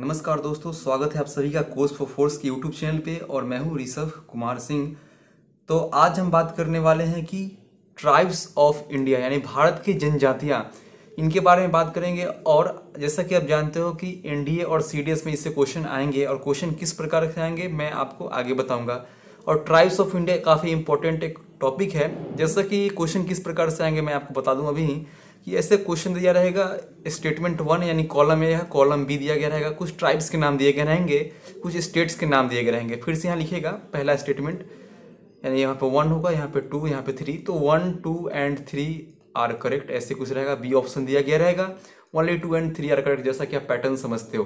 नमस्कार दोस्तों स्वागत है आप सभी का कोर्स फॉर फोर्स के यूट्यूब चैनल पे और मैं हूँ ऋषभ कुमार सिंह तो आज हम बात करने वाले हैं कि ट्राइब्स ऑफ इंडिया यानी भारत की जनजातियाँ इनके बारे में बात करेंगे और जैसा कि आप जानते हो कि एन और सी में इससे क्वेश्चन आएंगे और क्वेश्चन किस प्रकार से आएंगे मैं आपको आगे बताऊँगा और ट्राइब्स ऑफ इंडिया काफ़ी इंपॉर्टेंट एक टॉपिक है जैसा कि क्वेश्चन किस प्रकार से आएंगे मैं आपको बता दूं अभी कि ऐसे क्वेश्चन दिया रहेगा स्टेटमेंट वन यानी कॉलम ए है कॉलम बी दिया गया रहेगा कुछ ट्राइब्स के नाम दिए गए रहेंगे कुछ स्टेट्स के नाम दिए गए रहेंगे फिर से यहाँ लिखेगा पहला स्टेटमेंट यानी यहाँ पर वन होगा यहाँ पर टू यहाँ पे थ्री तो one two and three are correct ऐसे कुछ रहेगा बी ऑप्शन दिया गया रहेगा only two and three are correct जैसा कि आप पैटर्न समझते हो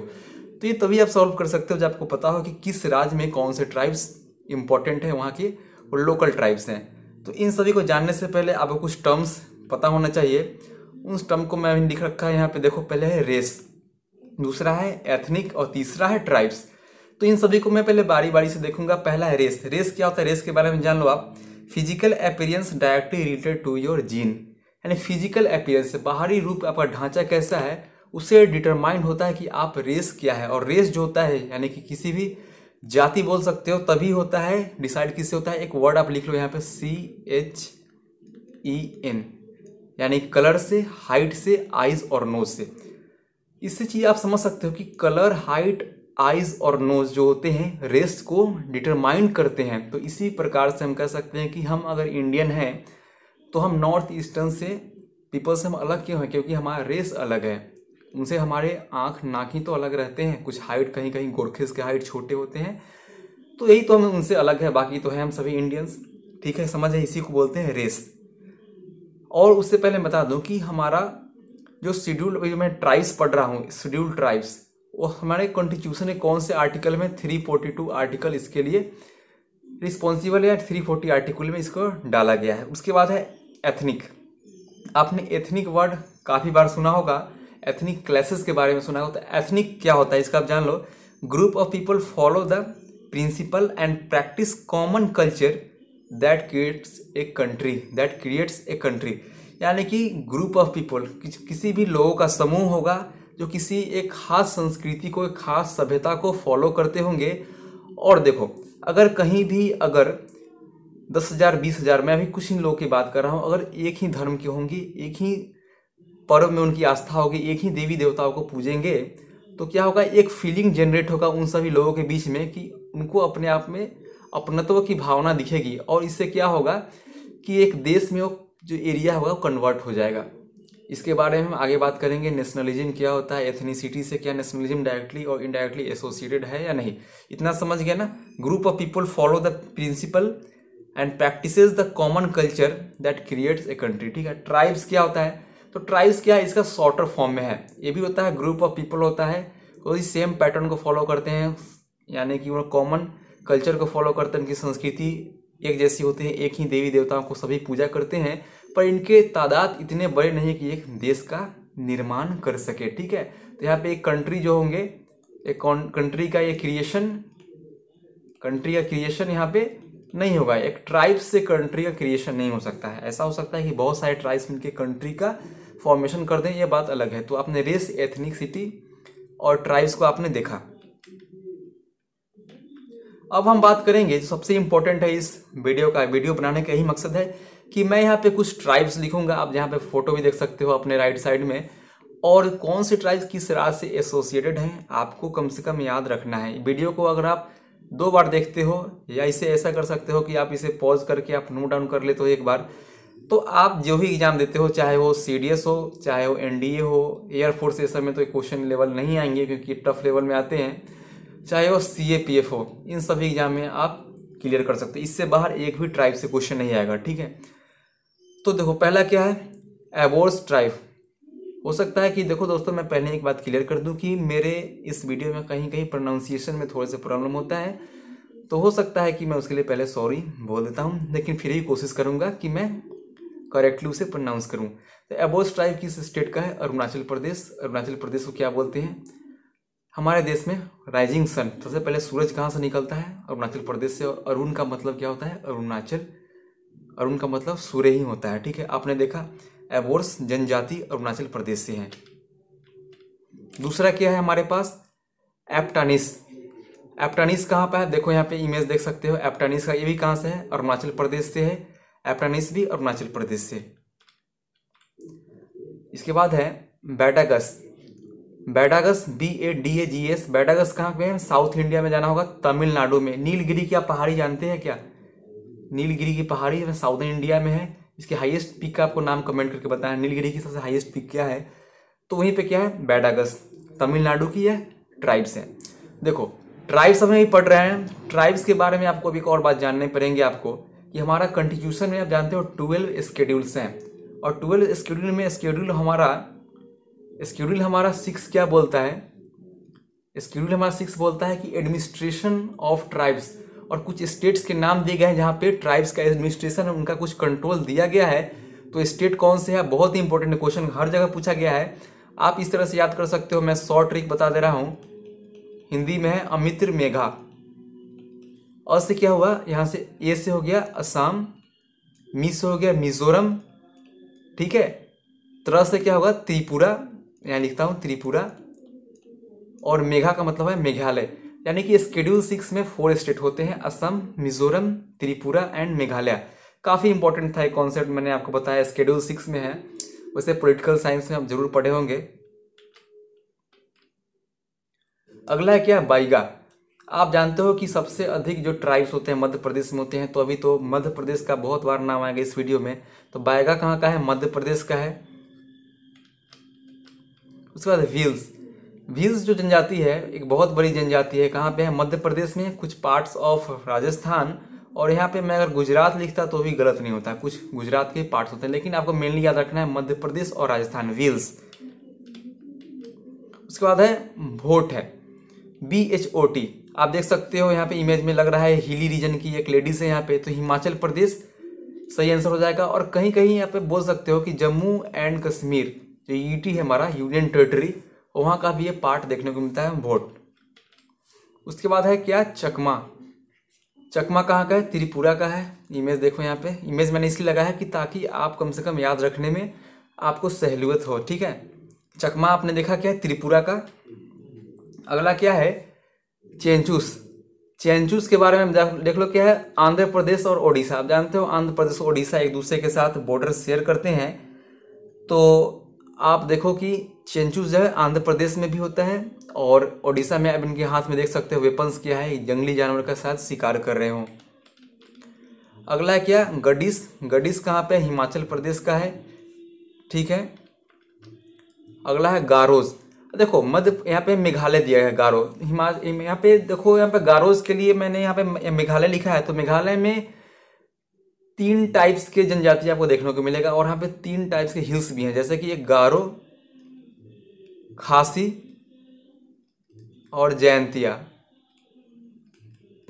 तो ये तभी आप सॉल्व कर सकते हो जब आपको पता हो कि किस राज्य में कौन से ट्राइब्स इंपॉर्टेंट है वहाँ के और लोकल ट्राइब्स हैं तो इन सभी को जानने से पहले आपको कुछ टर्म्स पता होना चाहिए उन टर्म को मैं लिख रखा है यहाँ पे देखो पहले है रेस दूसरा है एथनिक और तीसरा है ट्राइब्स तो इन सभी को मैं पहले बारी बारी से देखूंगा पहला है रेस रेस क्या होता है रेस के बारे में जान लो आप physical appearance directly related to your gene यानी फिजिकल अपीयरेंस बाहरी रूप आपका ढांचा कैसा है उससे डिटरमाइंड होता है कि आप रेस क्या है और रेस जो होता है यानी कि किसी भी जाति बोल सकते हो तभी होता है डिसाइड किससे होता है एक वर्ड आप लिख लो यहाँ पे सी एच ई एन यानी कलर से हाइट से आइज और नोज से इससे चीज़ आप समझ सकते हो कि कलर हाइट आइज और नोज जो होते हैं रेस को डिटरमाइंड करते हैं तो इसी प्रकार से हम कह सकते हैं कि हम अगर इंडियन हैं तो हम नॉर्थ ईस्टर्न से पीपल से हम अलग क्यों हैं क्योंकि हमारा रेस अलग है उनसे हमारे आँख ही तो अलग रहते हैं कुछ हाइट कहीं कहीं गोरखेज के हाइट छोटे होते हैं तो यही तो हम उनसे अलग है बाकी तो है हम सभी इंडियंस ठीक है समझ है इसी को बोलते हैं रेस और उससे पहले बता दूं कि हमारा जो शेड्यूल मैं ट्राइब्स पढ़ रहा हूँ शेड्यूल ट्राइब्स वो हमारे कॉन्स्टिट्यूशन में कौन से आर्टिकल में थ्री फोर्टी टू आर्टिकल इसके लिए रिस्पॉन्सिबल है थ्री फोर्टी आर्टिकल में इसको डाला गया है उसके बाद है एथनिक आपने एथनिक वर्ड काफ़ी बार सुना होगा एथनिक क्लासेस के बारे में सुना हो तो एथनिक क्या होता है इसका आप जान लो group of people follow the principle and practice common culture that creates a country that creates a country यानी कि ग्रुप ऑफ पीपल किसी भी लोगों का समूह होगा जो किसी एक खास संस्कृति को एक खास सभ्यता को फॉलो करते होंगे और देखो अगर कहीं भी अगर दस हज़ार बीस हज़ार मैं अभी कुछ ही लोगों की बात कर रहा हूँ अगर एक ही धर्म की होंगी एक ही पर्व में उनकी आस्था होगी एक ही देवी देवताओं को पूजेंगे तो क्या होगा एक फीलिंग जनरेट होगा उन सभी लोगों के बीच में कि उनको अपने आप में अपनत्व की भावना दिखेगी और इससे क्या होगा कि एक देश में वो जो एरिया होगा वो कन्वर्ट हो जाएगा इसके बारे में हम आगे बात करेंगे नेशनलिज्म क्या होता है एथनिसिटी से क्या नेशनलिज्म डायरेक्टली और इनडायरेक्टली एसोसिएटेड है या नहीं इतना समझ गया ना group of people follow the principle and practices the common culture that creates a country ठीक है ट्राइब्स क्या होता है तो ट्राइब्स क्या है इसका शॉर्टर फॉर्म में है ये भी होता है ग्रुप ऑफ पीपल होता है वही तो सेम पैटर्न को फॉलो करते हैं यानी कि वो कॉमन कल्चर को फॉलो करते हैं उनकी संस्कृति एक जैसी होती है एक ही देवी देवताओं को सभी पूजा करते हैं पर इनके तादाद इतने बड़े नहीं कि एक देश का निर्माण कर सके ठीक है तो यहाँ पे एक कंट्री जो होंगे एक कंट्री का ये क्रिएशन कंट्री का क्रिएशन यहाँ पे नहीं होगा एक ट्राइब से कंट्री का क्रिएशन नहीं हो सकता है ऐसा हो सकता है कि बहुत सारे ट्राइब्स मिलकर कंट्री का फॉर्मेशन कर दें ये बात अलग है तो आपने रेस सिटी और ट्राइब्स को आपने देखा अब हम बात करेंगे जो सबसे इंपॉर्टेंट है इस वीडियो का वीडियो बनाने का यही मकसद है कि मैं यहाँ पे कुछ ट्राइब्स लिखूंगा आप यहाँ पे फोटो भी देख सकते हो अपने राइट साइड में और कौन से ट्राइब्स किस राज से एसोसिएटेड हैं आपको कम से कम याद रखना है वीडियो को अगर आप दो बार देखते हो या इसे ऐसा कर सकते हो कि आप इसे पॉज करके आप नोट डाउन कर लेते हो एक बार तो आप जो भी एग्ज़ाम देते हो चाहे वो सी डी एस हो चाहे वो एन डी ए हो एयरफोर्स ये सब में तो क्वेश्चन लेवल नहीं आएंगे क्योंकि टफ लेवल में आते हैं चाहे वो सी ए पी एफ हो इन सभी एग्ज़ाम में आप क्लियर कर सकते हो इससे बाहर एक भी ट्राइब से क्वेश्चन नहीं आएगा ठीक है तो देखो पहला क्या है एवोर्स ट्राइब हो सकता है कि देखो दोस्तों मैं पहले एक बात क्लियर कर दूं कि मेरे इस वीडियो में कहीं कहीं प्रोनाउंसिएशन में थोड़े से प्रॉब्लम होता है तो हो सकता है कि मैं उसके लिए पहले सॉरी बोल देता हूँ लेकिन फिर ही कोशिश करूँगा कि मैं करेक्टली उसे प्रोनाउंस करूँ तो एबोस ट्राइब किस स्टेट का है अरुणाचल प्रदेश अरुणाचल प्रदेश को क्या बोलते हैं हमारे देश में राइजिंग सन सबसे पहले सूरज कहाँ से निकलता है अरुणाचल प्रदेश से और अरुण का मतलब क्या होता है अरुणाचल अरुण का मतलब सूर्य ही होता है ठीक है आपने देखा एबोर्स जनजाति अरुणाचल प्रदेश से है दूसरा क्या है हमारे पास एप्टानिस एप्टानिस कहाँ पर है देखो यहाँ पे इमेज देख सकते हो एप्टानिस का ये भी कहाँ से है अरुणाचल प्रदेश से है एप्टानिस भी अरुणाचल प्रदेश से इसके बाद है Badagas Badagas B A D A G S Badagas कहाँ पे है साउथ इंडिया में जाना होगा तमिलनाडु में नीलगिरी की आप पहाड़ी जानते हैं क्या नीलगिरी की पहाड़ी साउथ इंडिया में है इसके हाईएस्ट पीक का आपको नाम कमेंट करके बताया नीलगिरी की सबसे हाईएस्ट पीक क्या है तो वहीं पे क्या है बैडागस तमिलनाडु की है ट्राइब्स है देखो ट्राइब्स हमें यही पढ़ रहे हैं ट्राइब्स के बारे में आपको अभी एक और बात जाननी पड़ेंगे आपको कि हमारा कंटीट्यूशन में आप जानते हो ट्वेल्व स्केड्यूल्स हैं और ट्वेल्व स्केड्यूल में स्केड्यूल हमारा स्केड्यूल हमारा सिक्स क्या बोलता है स्केड्यूल हमारा सिक्स बोलता है कि एडमिनिस्ट्रेशन ऑफ ट्राइब्स और कुछ स्टेट्स के नाम दिए गए हैं जहाँ पे ट्राइब्स का एडमिनिस्ट्रेशन उनका कुछ कंट्रोल दिया गया है तो स्टेट कौन से है बहुत ही इंपॉर्टेंट क्वेश्चन हर जगह पूछा गया है आप इस तरह से याद कर सकते हो मैं शॉर्ट ट्रिक बता दे रहा हूँ हिंदी में है अमित्र मेघा अ से क्या हुआ यहाँ से ए से हो गया असम मी से हो गया मिजोरम ठीक है त्र से क्या होगा त्रिपुरा यहाँ लिखता हूँ त्रिपुरा और मेघा का मतलब है मेघालय यानी कि स्केड्यूल सिक्स में फोर स्टेट होते हैं असम मिजोरम त्रिपुरा एंड मेघालय काफ़ी इंपॉर्टेंट था ये कॉन्सेप्ट मैंने आपको बताया स्केड्यूल सिक्स में है वैसे पोलिटिकल साइंस में आप जरूर पढ़े होंगे अगला है क्या बाइगा आप जानते हो कि सबसे अधिक जो ट्राइब्स होते हैं मध्य प्रदेश में होते हैं तो अभी तो मध्य प्रदेश का बहुत बार नाम आएगा इस वीडियो में तो बायगा कहाँ का है मध्य प्रदेश का है उसके बाद व्हील्स व्हील्स जो जनजाति है एक बहुत बड़ी जनजाति है कहाँ पे है मध्य प्रदेश में कुछ पार्ट्स ऑफ राजस्थान और यहाँ पे मैं अगर गुजरात लिखता तो भी गलत नहीं होता कुछ गुजरात के पार्ट्स होते हैं लेकिन आपको मेनली याद रखना है मध्य प्रदेश और राजस्थान व्हील्स उसके बाद है भोट है बी एच ओ टी आप देख सकते हो यहाँ पे इमेज में लग रहा है हिली रीजन की एक लेडीज़ है यहाँ पे तो हिमाचल प्रदेश सही आंसर हो जाएगा और कहीं कहीं यहाँ पे बोल सकते हो कि जम्मू एंड कश्मीर जो यूटी है हमारा यूनियन टेरिटरी वहाँ का भी ये पार्ट देखने को मिलता है वोट उसके बाद है क्या चकमा चकमा कहाँ का है त्रिपुरा का है इमेज देखो यहाँ पे इमेज मैंने इसलिए लगाया है कि ताकि आप कम से कम याद रखने में आपको सहलूत हो ठीक है चकमा आपने देखा क्या है त्रिपुरा का अगला क्या है चेंचूस चेंचूस के बारे में देख लो क्या है आंध्र प्रदेश और ओडिशा आप जानते हो आंध्र प्रदेश और ओडिशा एक दूसरे के साथ बॉर्डर शेयर करते हैं तो आप देखो कि चेंचूस जो है आंध्र प्रदेश में भी होता है और ओडिशा में अब इनके हाथ में देख सकते हो वेपन्स क्या है जंगली जानवर के साथ शिकार कर रहे हो अगला है क्या गडिस गडिस कहाँ पे हिमाचल प्रदेश का है ठीक है अगला है गारोज़ देखो मध्य यहाँ पे मेघालय दिया है गारो हिमाचल यहाँ पे देखो यहाँ पे गारोज के लिए मैंने यहाँ पे मेघालय लिखा है तो मेघालय में तीन टाइप्स के जनजाति आपको देखने को मिलेगा और यहाँ पे तीन टाइप्स के हिल्स भी हैं जैसे कि ये गारो खासी और जयंतिया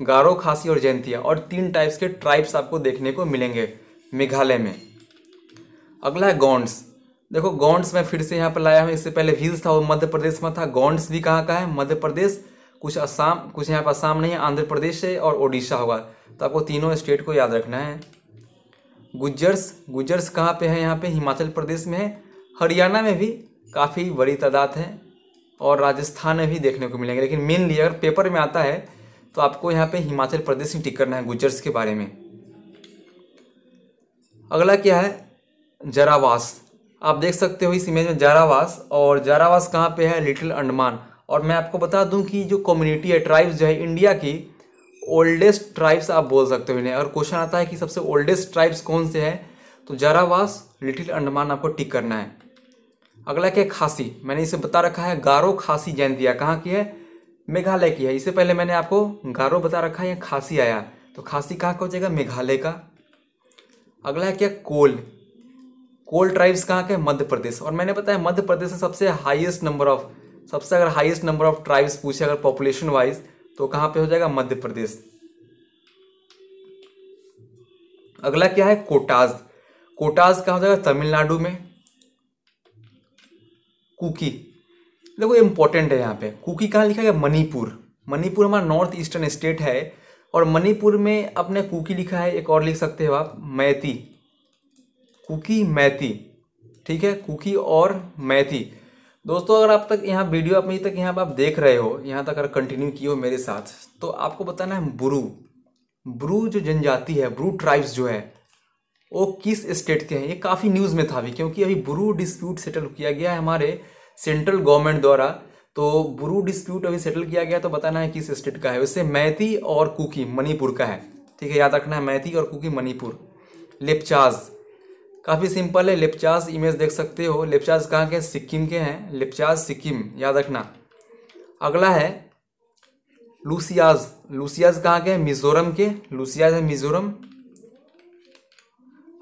गारो खासी और जयंतिया और तीन टाइप्स के ट्राइब्स आपको देखने को मिलेंगे मेघालय में अगला है गौंड्स देखो गौंड्स में फिर से यहाँ पर लाया हूँ इससे पहले व्हील्स था वो मध्य प्रदेश में था गौंड्स भी कहाँ का है मध्य प्रदेश कुछ असम कुछ यहाँ पर असम नहीं है आंध्र प्रदेश है और ओडिशा होगा तो आपको तीनों स्टेट को याद रखना है गुजर्स गुजर्स कहाँ पे है यहाँ पे हिमाचल प्रदेश में है हरियाणा में भी काफ़ी बड़ी तादाद है और राजस्थान में भी देखने को मिलेंगे लेकिन मेनली अगर पेपर में आता है तो आपको यहाँ पे हिमाचल प्रदेश में टिक करना है गुजर्स के बारे में अगला क्या है जरावास आप देख सकते हो इस इमेज में जारावास और जारावास कहाँ पे है लिटिल अंडमान और मैं आपको बता दूं कि जो कम्युनिटी है ट्राइब्स जो है इंडिया की ओल्डेस्ट ट्राइब्स आप बोल सकते हो इन्हें और क्वेश्चन आता है कि सबसे ओल्डेस्ट ट्राइब्स कौन से हैं तो जारावास लिटिल अंडमान आपको टिक करना है अगला क्या है खासी मैंने इसे बता रखा है गारो खासी जयंतिया कहाँ की है मेघालय की है इससे पहले मैंने आपको गारो बता रखा है या खासी आया तो खासी कहाँ का हो जाएगा मेघालय का अगला है क्या कोल कोल ट्राइब्स कहाँ के मध्य प्रदेश और मैंने बताया मध्य प्रदेश में सबसे हाईएस्ट नंबर ऑफ सबसे अगर हाईएस्ट नंबर ऑफ ट्राइब्स पूछे अगर पॉपुलेशन वाइज तो कहाँ पे हो जाएगा मध्य प्रदेश अगला क्या है कोटाज कोटाज कहाँ हो जाएगा तमिलनाडु में कुकी देखो इंपॉर्टेंट है यहाँ पे कुकी कहाँ लिखा गया मणिपुर मणिपुर हमारा नॉर्थ ईस्टर्न स्टेट है और मणिपुर में अपने कुकी लिखा है एक और लिख सकते हो आप मैती कुकी मैथी ठीक है कुकी और मैथी दोस्तों अगर आप तक यहाँ वीडियो अपने तक यहाँ पर आप देख रहे हो यहाँ तक अगर कंटिन्यू किए हो मेरे साथ तो आपको बताना है ब्रू ब्रू जो जनजाति है ब्रू ट्राइब्स जो है वो किस स्टेट के हैं ये काफ़ी न्यूज़ में था भी क्योंकि अभी ब्रू डिस्प्यूट सेटल किया गया है हमारे सेंट्रल गवर्नमेंट द्वारा तो ब्रू डिस्प्यूट अभी सेटल किया गया तो बताना है किस स्टेट का है वैसे मैथी और कुकी मणिपुर का है ठीक है याद रखना है मैथी और कुकी मणिपुर लेपचाज काफ़ी सिंपल है लेपचास इमेज देख सकते हो लिपचास कहाँ के सिक्किम के हैं लिपचास सिक्किम याद रखना अगला है लूसियाज लूसियाज कहाँ के हैं मिजोरम के लूसियाज है मिजोरम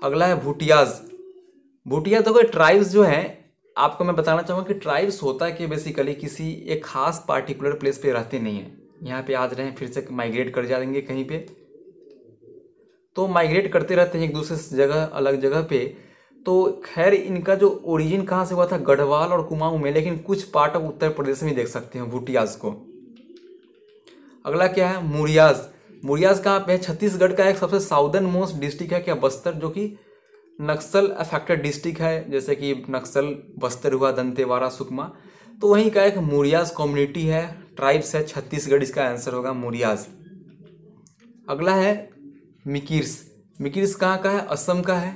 अगला है भूटियाज भूटिया तो कोई ट्राइब्स जो हैं आपको मैं बताना चाहूँगा कि ट्राइब्स होता है कि बेसिकली किसी एक खास पार्टिकुलर प्लेस पे रहते नहीं हैं यहाँ पे आज हैं फिर से माइग्रेट कर जाएंगे कहीं पे तो माइग्रेट करते रहते हैं एक दूसरे जगह अलग जगह पे तो खैर इनका जो ओरिजिन कहाँ से हुआ था गढ़वाल और कुमाऊं में लेकिन कुछ पार्ट ऑफ उत्तर प्रदेश में देख सकते हैं भूटियाज को अगला क्या है मुरियाज मुरियाज कहाँ पे है छत्तीसगढ़ का एक सबसे साउदर्न मोस्ट डिस्ट्रिक्ट है क्या बस्तर जो कि नक्सल अफेक्टेड डिस्ट्रिक्ट है जैसे कि नक्सल बस्तर हुआ दंतेवाड़ा सुकमा तो वहीं का एक मुरियाज कम्युनिटी है ट्राइब्स है छत्तीसगढ़ इसका आंसर होगा मुरियाज अगला है मिकिर्स मिकिर्स कहाँ का है असम का है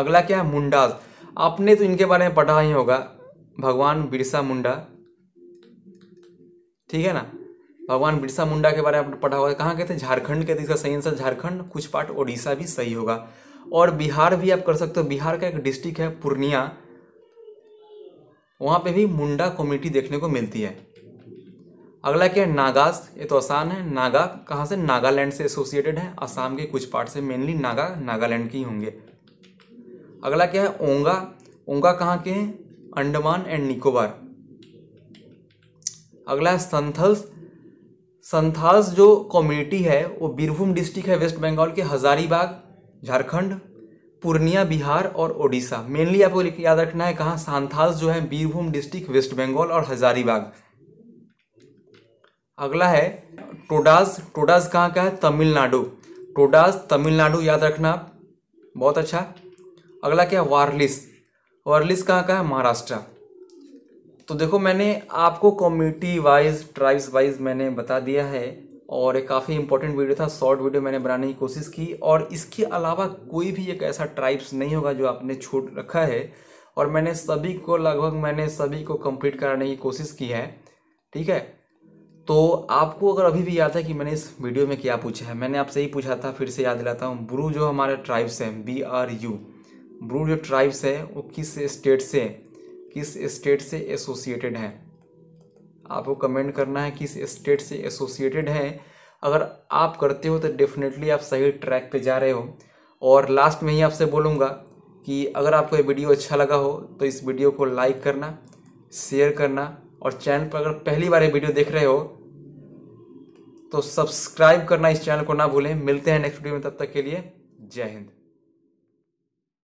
अगला क्या है मुंडाज आपने तो इनके बारे में पढ़ा ही होगा भगवान बिरसा मुंडा ठीक है ना भगवान बिरसा मुंडा के बारे में आपने पढ़ा होगा कहाँ कहते हैं झारखंड कहते हैं इसका सही आंसर झारखंड कुछ पार्ट ओडिशा भी सही होगा और बिहार भी आप कर सकते हो बिहार का एक डिस्ट्रिक्ट है पूर्णिया वहाँ पे भी मुंडा कम्युनिटी देखने को मिलती है अगला क्या है नागास ये तो आसान है नागा कहाँ से नागालैंड से एसोसिएटेड है आसाम के कुछ पार्ट से मेनली नागा नागालैंड के ही होंगे अगला क्या है ओंगा ओंगा कहाँ के हैं अंडमान एंड निकोबार अगला है संथल्स संथाल्स जो कम्युनिटी है वो बीरभूम डिस्ट्रिक्ट है वेस्ट बंगाल के हजारीबाग झारखंड पूर्णिया बिहार और ओडिशा मेनली आपको याद रखना है कहाँ सांथाल्स जो है बीरभूम डिस्ट्रिक्ट वेस्ट बंगाल और हजारीबाग अगला है टोडास टोडास कहाँ का है तमिलनाडु टोडास तमिलनाडु याद रखना आप बहुत अच्छा अगला क्या है वारलिस वारलिस कहाँ का है महाराष्ट्र तो देखो मैंने आपको कम्युनिटी वाइज ट्राइब्स वाइज मैंने बता दिया है और एक काफ़ी इंपॉर्टेंट वीडियो था शॉर्ट वीडियो मैंने बनाने की कोशिश की और इसके अलावा कोई भी एक ऐसा ट्राइब्स नहीं होगा जो आपने छोड़ रखा है और मैंने सभी को लगभग मैंने सभी को कंप्लीट कराने की कोशिश की है ठीक है तो आपको अगर अभी भी याद है कि मैंने इस वीडियो में क्या पूछा है मैंने आपसे ही पूछा था फिर से याद दिलाता हूँ ब्रू जो हमारे ट्राइब्स हैं बी आर यू ब्रू जो ट्राइब्स है वो किस स्टेट से किस स्टेट से एसोसिएटेड हैं आपको कमेंट करना है किस स्टेट से एसोसिएटेड है अगर आप करते हो तो डेफिनेटली आप सही ट्रैक पे जा रहे हो और लास्ट में ही आपसे बोलूँगा कि अगर आपको ये वीडियो अच्छा लगा हो तो इस वीडियो को लाइक करना शेयर करना और चैनल पर अगर पहली बार ये वीडियो देख रहे हो तो सब्सक्राइब करना इस चैनल को ना भूलें मिलते हैं नेक्स्ट वीडियो में तब तक के लिए जय हिंद